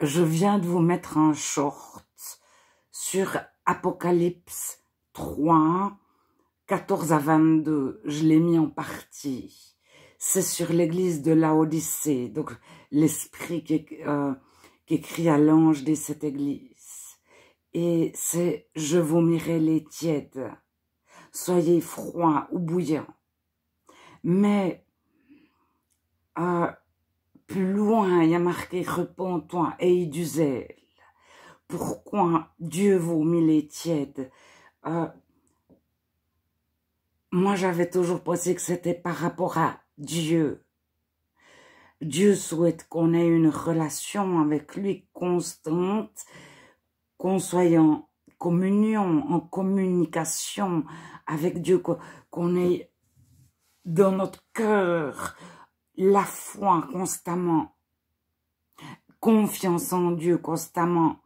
je viens de vous mettre un short sur Apocalypse 3, 14 à 22. Je l'ai mis en partie. C'est sur l'église de Laodicée, donc l'esprit qui, euh, à l'ange de cette église. Et c'est « Je vomirai les tièdes, soyez froids ou bouillants ». Mais euh, plus loin, il y a marqué « Repends-toi et du zèle ». Pourquoi Dieu vous met les tièdes euh, Moi, j'avais toujours pensé que c'était par rapport à Dieu. Dieu souhaite qu'on ait une relation avec lui constante, qu'on soit en communion, en communication avec Dieu, qu'on ait dans notre cœur la foi constamment, confiance en Dieu constamment,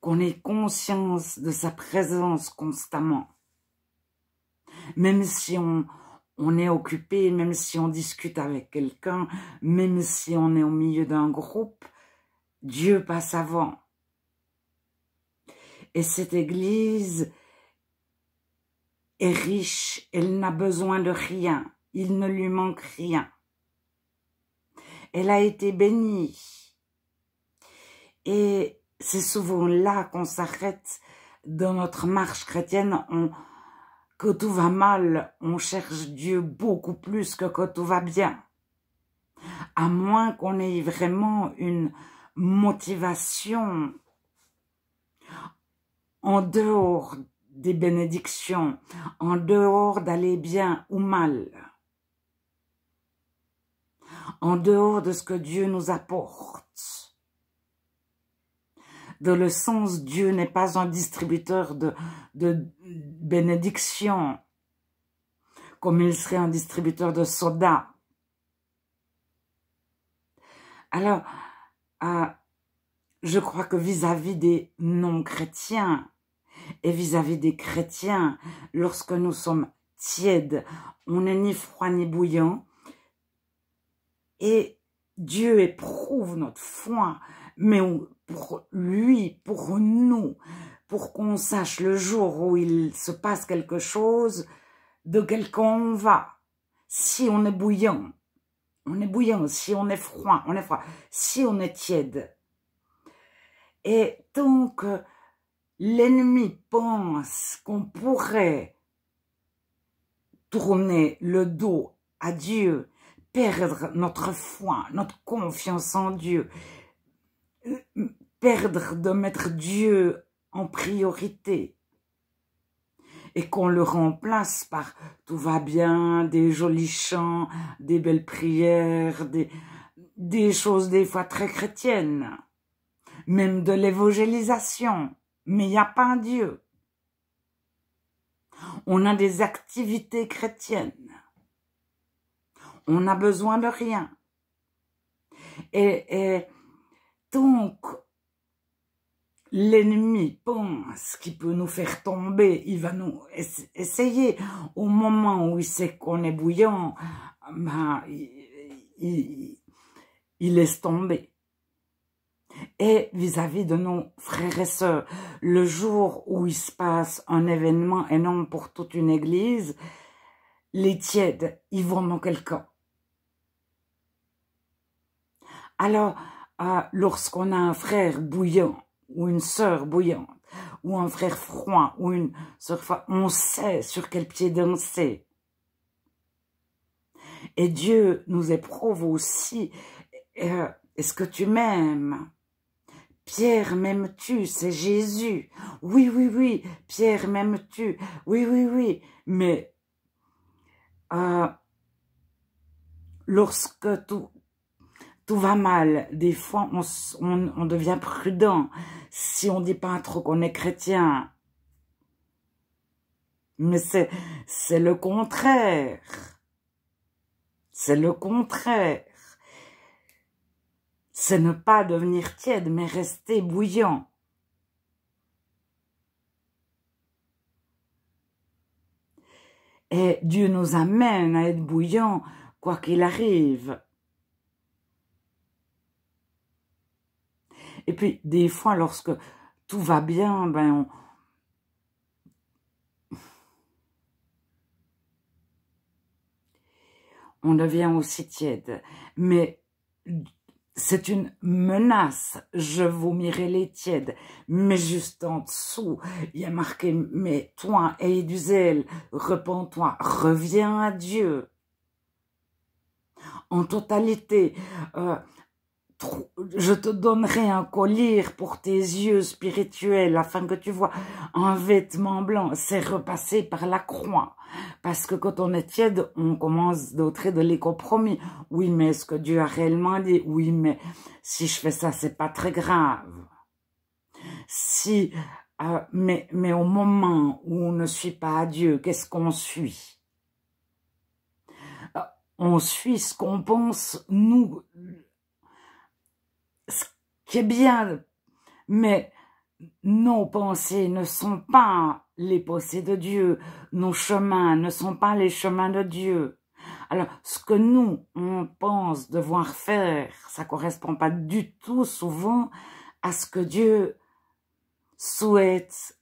qu'on ait conscience de sa présence constamment. Même si on, est occupé, même si on discute avec quelqu'un, même si on est au milieu d'un groupe, Dieu passe avant. Et cette Église est riche, elle n'a besoin de rien, il ne lui manque rien elle a été bénie. Et c'est souvent là qu'on s'arrête dans notre marche chrétienne, que tout va mal, on cherche Dieu beaucoup plus que quand tout va bien. À moins qu'on ait vraiment une motivation en dehors des bénédictions, en dehors d'aller bien ou mal en dehors de ce que Dieu nous apporte. Dans le sens, Dieu n'est pas un distributeur de, bénédictions, comme il serait un distributeur de soda. Alors, euh, je crois que vis-à-vis des non-chrétiens et vis-à-vis -vis des chrétiens, lorsque nous sommes tièdes, on n'est ni froid ni bouillant, et Dieu éprouve notre foi, mais pour lui, pour nous, pour qu'on sache le jour où il se passe quelque chose, de quel camp on va. Si on est bouillant, on est bouillant. Si on est froid, on est froid. Si on est tiède. Et tant que l'ennemi pense qu'on pourrait tourner le dos à Dieu perdre notre foi, notre confiance en Dieu, perdre de mettre Dieu en priorité et qu'on le remplace par tout va bien, des jolis chants, des belles prières, des, choses des fois très chrétiennes, même de l'évangélisation, mais il n'y a pas un Dieu. On a des activités chrétiennes. On n'a besoin de rien. Et, donc, l'ennemi pense qu'il peut nous faire tomber, il va nous essayer. Au moment où il sait qu'on est bouillant, ben, il, laisse tomber. Et vis-à-vis de nos frères et sœurs, le jour où il se passe un événement énorme pour toute une église, les tièdes, ils vont dans quelqu'un. Alors, ah, lorsqu'on a un frère bouillant ou une sœur bouillante, ou un frère froid, ou une sœur froide, on sait sur quel pied danser. Et Dieu nous éprouve aussi. Euh, est-ce que tu m'aimes Pierre, m'aimes-tu C'est Jésus. Oui, oui, oui. Pierre, m'aimes-tu Oui, oui, oui. Mais ah, lorsque tout, tout va mal. Des fois, on, devient prudent. Si on dit pas trop qu'on est chrétien. Mais c'est le contraire. C'est le contraire. C'est ne pas devenir tiède, mais rester bouillant. Et Dieu nous amène à être bouillant, quoi qu'il arrive. Et puis, des fois, lorsque tout va bien, ben on... devient aussi tiède. Mais c'est une menace. Je vous vomirai les tièdes. Mais juste en dessous, il y a marqué, mais toi, aie du zèle, repends toi reviens à Dieu. En totalité, euh, je te donnerai un collier pour tes yeux spirituels afin que tu vois un vêtement blanc. C'est repassé par la croix. Parce que quand on est tiède, on commence et de les compromis. Oui, mais est-ce que Dieu a réellement dit Oui, mais si je fais ça, c'est pas très grave. Si, euh, mais, mais au moment où on ne suit pas Dieu, qu'est-ce qu'on suit euh, on suit ce qu'on pense, nous, qui est bien, mais nos pensées ne sont pas les pensées de Dieu, nos chemins ne sont pas les chemins de Dieu. Alors, ce que nous, on pense devoir faire, ça correspond pas du tout souvent à ce que Dieu souhaite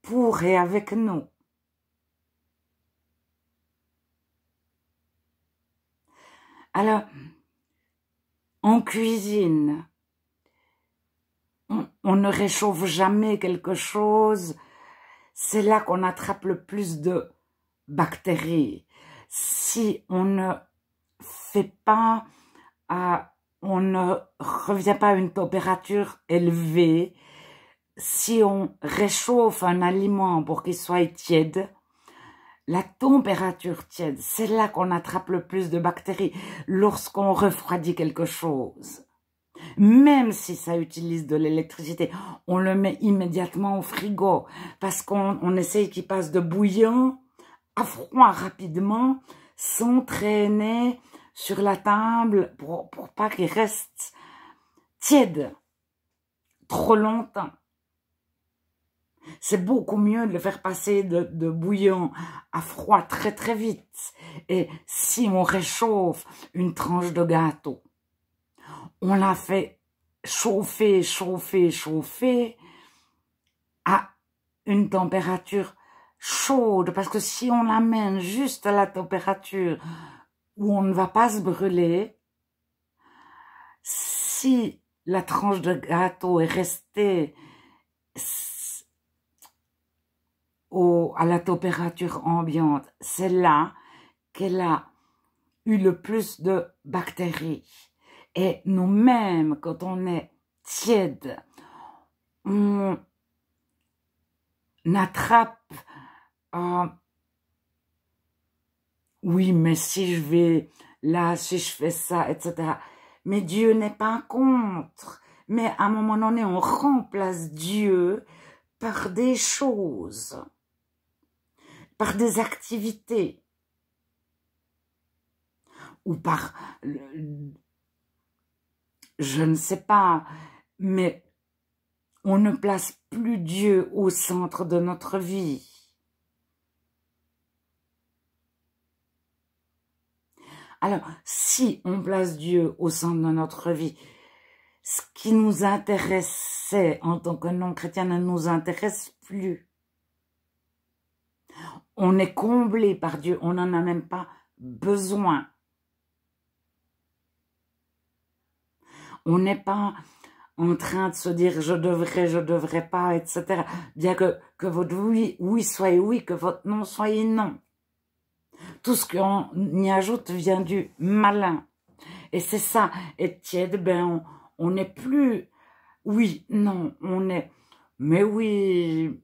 pour et avec nous. Alors, en cuisine, on ne réchauffe jamais quelque chose, c'est là qu'on attrape le plus de bactéries. Si on ne fait pas, euh, on ne revient pas à une température élevée, si on réchauffe un aliment pour qu'il soit tiède, la température tiède, c'est là qu'on attrape le plus de bactéries lorsqu'on refroidit quelque chose. Même si ça utilise de l'électricité, on le met immédiatement au frigo parce qu'on on essaye qu'il passe de bouillant à froid rapidement sans traîner sur la table pour, pour pas qu'il reste tiède trop longtemps. C'est beaucoup mieux de le faire passer de, de, bouillant à froid très très vite. Et si on réchauffe une tranche de gâteau, on l'a fait chauffer, chauffer, chauffer à une température chaude, parce que si on l'amène juste à la température où on ne va pas se brûler, si la tranche de gâteau est restée au, à la température ambiante, c'est là qu'elle a eu le plus de bactéries. Et nous-mêmes, quand on est tiède, on attrape oui, mais si je vais là, si je fais ça, etc. Mais Dieu n'est pas contre. Mais à un moment donné, on remplace Dieu par des choses, par des activités, ou par je ne sais pas, mais on ne place plus Dieu au centre de notre vie. Alors, si on place Dieu au centre de notre vie, ce qui nous intéressait en tant que non-chrétien ne nous intéresse plus. On est comblé par Dieu, on n'en a même pas besoin. On n'est pas en train de se dire je devrais, je ne devrais pas, etc. Bien que, que votre oui, oui soit oui, que votre non soit non. Tout ce qu'on y ajoute vient du malin. Et c'est ça, et tiède, ben on n'est plus oui, non, on est mais oui,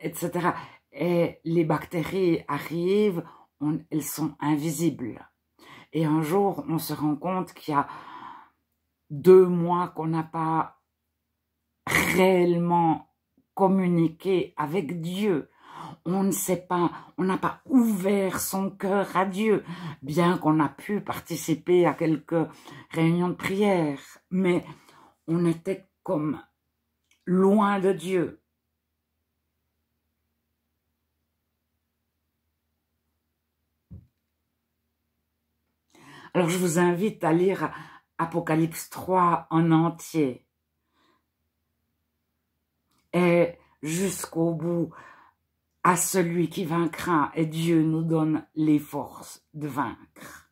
etc. Et les bactéries arrivent, elles sont invisibles. Et un jour, on se rend compte qu'il y a deux mois qu'on n'a pas réellement communiqué avec Dieu. On ne sait pas, on n'a pas ouvert son cœur à Dieu, bien qu'on a pu participer à quelques réunions de prière, mais on était comme loin de Dieu. Alors je vous invite à lire Apocalypse 3 en entier et jusqu'au bout à celui qui vaincra et Dieu nous donne les forces de vaincre.